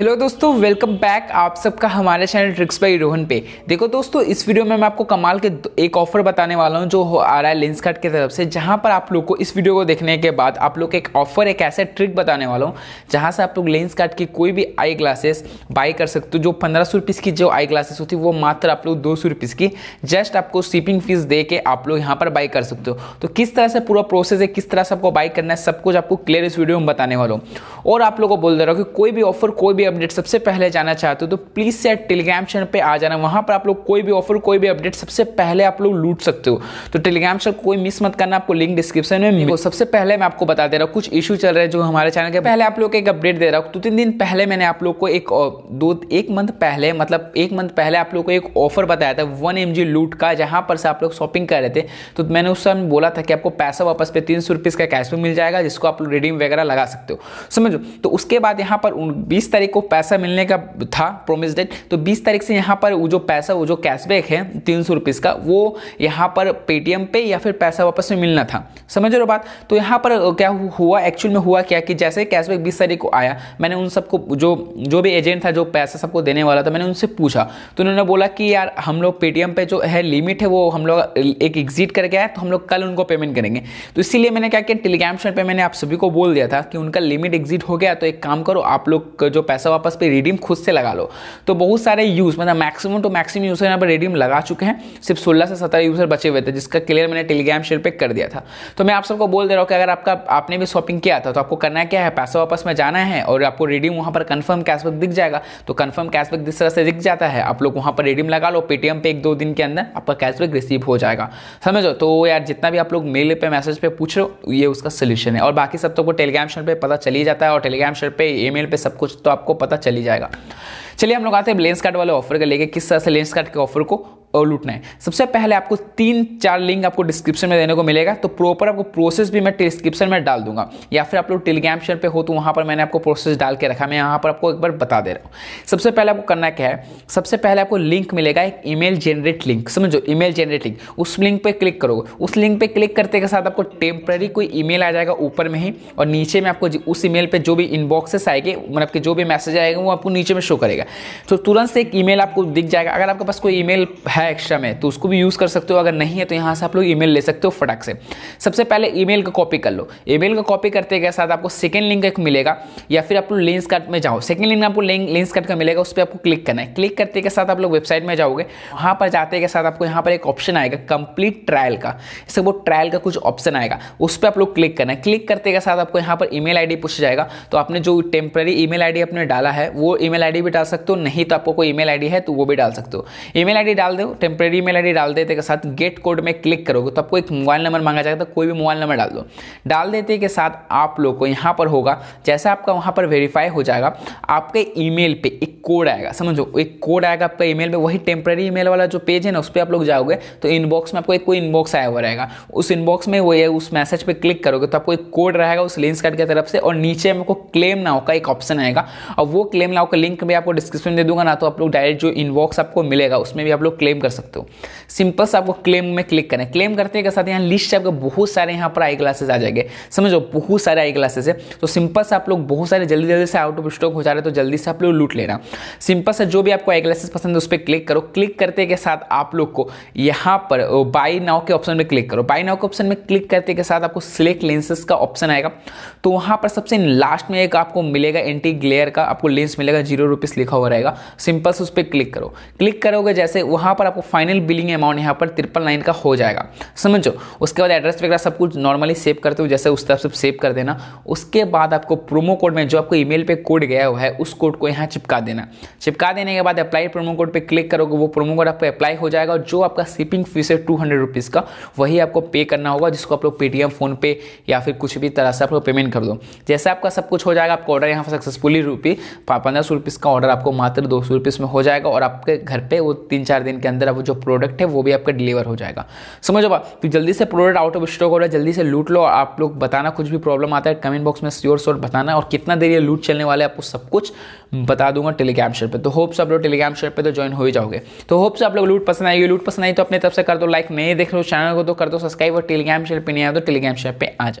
hello दोस्तों welcome back आप सबका हमारे चैनल ट्रिक्स बाई रोहन पे देखो दोस्तों इस वीडियो में मैं आपको कमाल के एक ऑफर बताने वाला हूं जो आ रहा है लेंस की तरफ से जहां पर आप लोग को इस वीडियो को देखने के बाद आप लोग एक ऑफर एक ऐसा ट्रिक बताने वाला हूं जहां से आप लोग लेंस कार्ट की कोई भी आई ग्लासेस बाई कर सकते हो जो पंद्रह सौ की जो आई ग्लासेस होती है वो मात्र आप लोग दो सौ की जस्ट आपको शिपिंग फीस दे के आप लोग यहाँ पर बाई कर सकते हो तो किस तरह से पूरा प्रोसेस है किस तरह से आपको बाई करना है सब कुछ आपको क्लियर इस वीडियो में बताने वाला हूँ और आप लोग को बोल दे रहा हूँ कि कोई भी ऑफर कोई भी अपडेट सबसे पहले जाना चाहते हो तो प्लीज़ से टेलीग्राम चैनल पे आ जाना वहां पर आप लोग कोई भी ऑफर कोई भी अपडेट सबसे पहले आप लोग लूट सकते हो तो टेलीग्राम चैनल कोई मिस मत करना आपको लिंक डिस्क्रिप्शन में सबसे पहले मैं आपको बता दे रहा हूँ कुछ इशू चल रहे हैं जो हमारे चैनल के पहले आप लोग एक अपडेट दे रहा हूँ दो तीन दिन पहले मैंने आप लोग को एक दो एक मंथ पहले मतलब एक मंथ पहले आप लोग को एक ऑफर बताया था वन एम लूट का जहां पर से आप लोग शॉपिंग कर रहे थे तो मैंने उस समय बोला था कि आपको पैसा वापस पे तीन सौ रुपीज़ का कैशबैक मिल जाएगा जिसको आप लोग रिडीम वगैरह लगा सकते हो समझो तो उसके बाद यहाँ पर बीस तारीख को को पैसा मिलने का था प्रोमिस डेट तो 20 तारीख से यहाँ पर वो जो पैसा वो जो कैशबैक है तीन सौ रुपीज़ का वो यहाँ पर पेटीएम पे या फिर पैसा वापस में मिलना था समझ रहे हो बात तो यहाँ पर क्या हुआ एक्चुअल में हुआ क्या कि जैसे कैशबैक बीस तारीख को आया मैंने उन सबको जो जो भी एजेंट था जो पैसा सबको देने वाला था मैंने उनसे पूछा तो उन्होंने बोला कि यार हम लोग पेटीएम पे जो है लिमिट है वो हम लोग एक एग्जिट करके आए तो हम लोग कल उनको पेमेंट करेंगे तो इसीलिए मैंने क्या किया टेलीग्राम चैनल पर मैंने आप सभी को बोल दिया था कि उनका लिमिट एग्जिट हो गया तो एक काम करो आप लोग जो पैसा पैसा वापस पे रिडीम खुद से लगा लो तो बहुत सारे यूज़ मतलब मैक्सिमम टू मैक्सिमम यूज़र यहाँ पर रिडीम लगा चुके हैं सिर्फ सोलह से सत्रह यूज़र बचे हुए थे जिसका क्लियर मैंने टेलीग्राम शेयर पे कर दिया था तो मैं आप सबको बोल दे रहा हूँ कि अगर आपका आपने भी शॉपिंग किया था तो आपको करना क्या है पैसा वापस में जाना है और आपको रिडीम वहाँ पर कन्फर्म कैशबैक दिख जाएगा तो कन्फर्म कैशबैक जिस तरह से दिख जाता है आप लोग वहाँ पर रिडीम लगा लो पेटीएम पे एक दो दिन के अंदर आपका कैशबैक रिसीव हो जाएगा समझो तो यार जितना भी आप लोग मेल पे मैसेज पे पूछ रहे हो ये उसका सोल्यूशन है और बाकी सब तो टेलीग्राम शेयर पर पता चल ही जाता है और टेलीग्राम शेयर पर ई पे सब कुछ तो आपको आपको पता चली जाएगा चलिए हम लोग आते हैं लेंस कार्ड वाले ऑफर के लेके किस तरह से लेंस कार्ड के ऑफर को लूटना है सबसे पहले आपको तीन चार लिंक आपको डिस्क्रिप्शन में देने को मिलेगा तो प्रॉपर आपको प्रोसेस भी मैं डिस्क्रिप्शन में डाल दूंगा या फिर आप लोग टेलीग्राम शेयर पे हो तो वहाँ पर मैंने आपको प्रोसेस डाल के रखा मैं यहाँ पर आपको एक बार बता दे रहा हूँ सबसे पहले आपको करना क्या है सबसे पहले आपको लिंक मिलेगा एक ईमेल जनरेट लिंक समझो ईमेल जनरेट लिंक उस लिंक पर क्लिक करोगे उस लिंक पर क्लिक करते के साथ आपको टेम्प्रेरी कोई ईमेल आ जाएगा ऊपर में ही और नीचे में आपको उस ईमेल पर जो भी इनबॉक्सेस आएंगे मतलब कि जो भी मैसेज आएगा वो आपको नीचे में शो करेगा तो तुरंत से एक ईमेल आपको दिख जाएगा अगर आपके पास कोई ईमेल है है एक्स्ट्रा में तो उसको भी यूज़ कर सकते हो अगर नहीं है तो यहाँ से आप लोग ई ले सकते हो फटाक से सबसे पहले ई का कॉपी कर लो ई का कॉपी करते के साथ आपको सेकेंड लिंक एक मिलेगा या फिर आप लोग लेंस कार्ट में जाओ सेकेंड लिंक में आपको लेंस कार्ट का मिलेगा उस पर आपको क्लिक करना है क्लिक करते के साथ आप लोग वेबसाइट में जाओगे वहाँ पर जाते के साथ आपको यहाँ पर एक ऑप्शन आएगा कंप्लीट ट्रायल का इससे वो ट्रायल का कुछ ऑप्शन आएगा उस पर आप लोग क्लिक करना है क्लिक करते के साथ आपको यहाँ पर ईमेल आईडी पूछा जाएगा तो आपने जो टेम्प्रेरी ईमेल आईडी आपने डाला है वो ईमेल आईडी भी डाल सकते हो नहीं तो आपको कोई ईमेल आईडी है तो वो भी डाल सकते हो ईमेल आईडी डाल दो हो टेम्प्रेरी मेल आई डाल देते के साथ गेट कोड में क्लिक करोगे तो आपको एक मोबाइल नंबर मांगा जाएगा तो कोई भी मोबाइल नंबर डाल दो डाल देते के साथ आप लोग को यहाँ पर होगा जैसे आपका वहाँ पर वेरीफाई हो जाएगा आपके ईमेल पे एक कोड आएगा समझो एक कोड आएगा आपका ईमेल पे वही टेम्प्रेरी ईमेल वाला जो पेज है ना उस पर आप लोग जाओगे तो इनबॉक्स में आपको एक कोई इनबॉक्स आया हुआ रहेगा उस इनबॉक्स में वो उस मैसेज पर क्लिक करोगे तो आपको एक कोड रहेगा उस लिंक कार्ड की तरफ से और नीचे में आपको क्लेम नाव का एक ऑप्शन आएगा और वो क्लेम नाव का लिंक मैं आपको डिस्क्रिप्शन दे दूंगा ना तो आप लोग डायरेक्ट जो इनबॉक्स आपको मिलेगा उसमें भी आप लोग क्लेम कर सकते हो सिंपल से आपको क्लेम में क्लिक करें क्लेम करते हैं के साथ यहाँ लिस्ट से आपको बहुत सारे यहाँ पर आई ग्लासेस आ जाएंगे समझो बहुत सारे आई ग्लासेस है तो सिंपल से आप लोग बहुत सारे जल्दी जल्दी से आउट ऑफ स्टॉक हो जा रहे तो जल्दी से आप लोग लूट लेना सिंपल से जो भी आपको आई ग्लासेस पसंद है उस पर क्लिक करो क्लिक करते के साथ आप लोग को यहाँ पर बाई नाव के ऑप्शन में क्लिक करो बाई नाव के ऑप्शन में क्लिक करते के साथ आपको सिलेक्ट लेंसेज का ऑप्शन आएगा तो वहाँ पर सबसे लास्ट में एक आपको मिलेगा एंटी ग्लेयर का आपको लेंस मिलेगा जीरो रुपीज़ लिखा हुआ रहेगा सिंपल से उस पर क्लिक करो क्लिक करोगे जैसे वहाँ पर आपको फाइनल बिलिंग अमाउंट यहाँ पर ट्रिपल नाइन का हो जाएगा समझो उसके बाद एड्रेस वगैरह सब कुछ नॉर्मली सेव करते हो जैसे उस तरफ से सेव कर देना उसके बाद आपको प्रोमो कोड में जो आपको ईमेल पे कोड गया हुआ है उस कोड को यहाँ चिपका देना चिपका देने के बाद अप्लाई प्रोमो कोड पर क्लिक करोगे वो प्रोमो कोड आपको अप्लाई हो जाएगा और जो आपका शिपिंग फीस है टू हंड्रेड रुपीज़ का वही आपको पे करना होगा जिसको आप लोग पेटीएम फ़ोनपे या फिर कुछ भी तरह से आप लोग पेमेंट कर दो जैसे आपका सब कुछ हो जाएगा आपका ऑर्डर यहाँ पर सक्सेसफुली रुपी पंद्रह सौ रुपीज़ का ऑर्डर आपको मात्र दो सौ रुपीज़ में हो जाएगा और आपके घर पर वो तीन चार दिन के अंदर अंदर अब जो प्रोडक्ट है वो भी आपका डिलीवर हो जाएगा समझो बा तो जल्दी से प्रोडक्ट आउट ऑफ स्टॉक हो रहा है जल्दी से लूट लो आप लोग बताना कुछ भी प्रॉब्लम आता है कमेंट बॉक्स में श्योर श्योर बताना और कितना देर ये लूट चलने वाले आपको सब कुछ बता दूंगा टेलीग्राम शेयर पर तो होप्स आप लोग टेलीग्राम शेयर पर तो ज्वाइन हो ही जाओगे तो होप्स आप लोग लूट पसंद आएगी लूट पसंद आई तो अपने तब से कर दो लाइक नहीं देख रहे हो चैनल को तो कर दो सब्सक्राइब और टेलीग्राम शेयर पर नहीं आया तो टेलीग्राम शेयर पर आ जाए